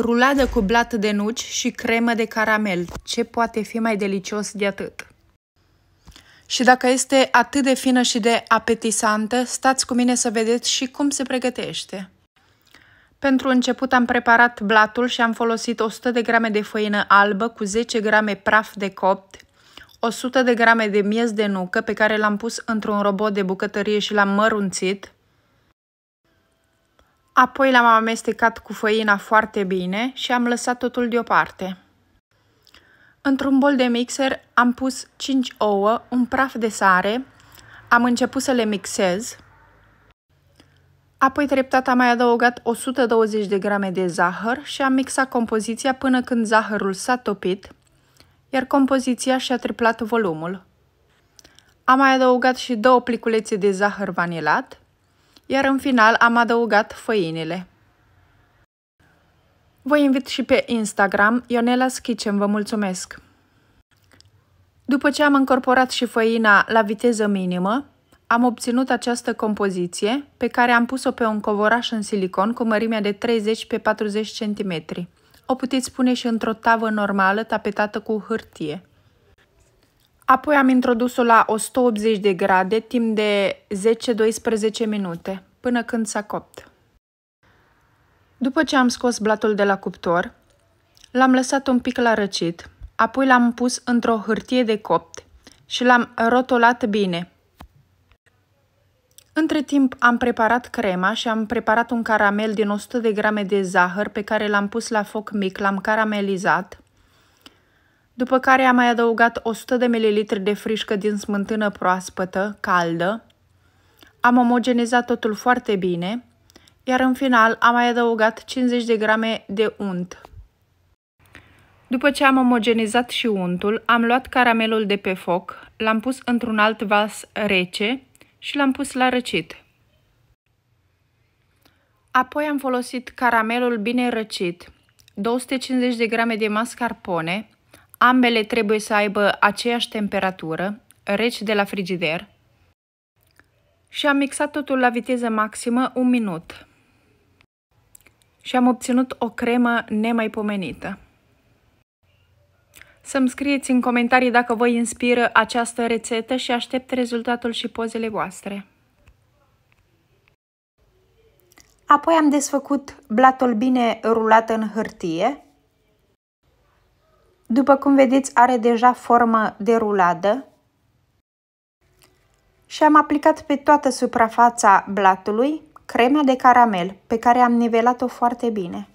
Ruladă cu blat de nuci și cremă de caramel. Ce poate fi mai delicios de atât? Și dacă este atât de fină și de apetisantă, stați cu mine să vedeți și cum se pregătește. Pentru început am preparat blatul și am folosit 100 de grame de făină albă cu 10 grame praf de copt, 100 de grame de miez de nucă pe care l-am pus într-un robot de bucătărie și l-am mărunțit, Apoi l-am amestecat cu făina foarte bine și am lăsat totul deoparte. Într-un bol de mixer am pus 5 ouă, un praf de sare, am început să le mixez, apoi treptat am mai adăugat 120 de grame de zahăr și am mixat compoziția până când zahărul s-a topit, iar compoziția și-a triplat volumul. Am mai adăugat și două pliculețe de zahăr vanilat, iar în final am adăugat făinile. Vă invit și pe Instagram, Ionela, Schicem, vă mulțumesc! După ce am încorporat și făina la viteză minimă, am obținut această compoziție pe care am pus-o pe un covoraș în silicon cu mărimea de 30 pe 40 cm. O puteți pune și într-o tavă normală tapetată cu hârtie. Apoi am introdus-o la 180 de grade timp de 10-12 minute, până când s-a copt. După ce am scos blatul de la cuptor, l-am lăsat un pic la răcit, apoi l-am pus într-o hârtie de copt și l-am rotolat bine. Între timp am preparat crema și am preparat un caramel din 100 de grame de zahăr pe care l-am pus la foc mic, l-am caramelizat după care am mai adăugat 100 de ml de frișcă din smântână proaspătă, caldă. Am omogenizat totul foarte bine, iar în final am mai adăugat 50 de grame de unt. După ce am omogenizat și untul, am luat caramelul de pe foc, l-am pus într-un alt vas rece și l-am pus la răcit. Apoi am folosit caramelul bine răcit, 250 de grame de mascarpone, Ambele trebuie să aibă aceeași temperatură, reci de la frigider. Și am mixat totul la viteză maximă un minut. Și am obținut o cremă nemaipomenită. Să-mi scrieți în comentarii dacă vă inspiră această rețetă și aștept rezultatul și pozele voastre. Apoi am desfăcut blatul bine rulat în hârtie după cum vedeți, are deja formă deruladă și am aplicat pe toată suprafața blatului crema de caramel pe care am nivelat-o foarte bine.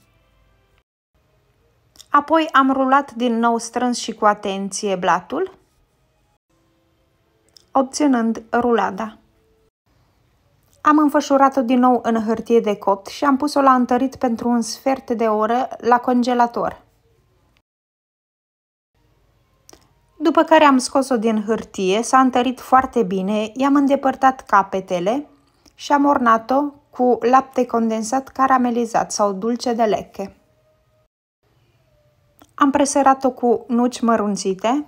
Apoi am rulat din nou strâns și cu atenție blatul, obținând rulada. Am înfășurat-o din nou în hârtie de copt și am pus-o la întărit pentru un sfert de oră la congelator. După care am scos-o din hârtie, s-a întărit foarte bine, i-am îndepărtat capetele și am ornat-o cu lapte condensat caramelizat sau dulce de leche. Am presărat-o cu nuci mărunțite,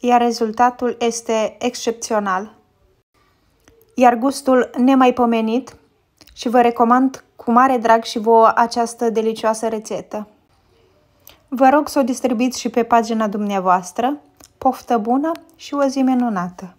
iar rezultatul este excepțional. Iar gustul nemaipomenit și vă recomand cu mare drag și vouă această delicioasă rețetă. Vă rog să o distribuiți și pe pagina dumneavoastră, Poftă bună și o zi minunată!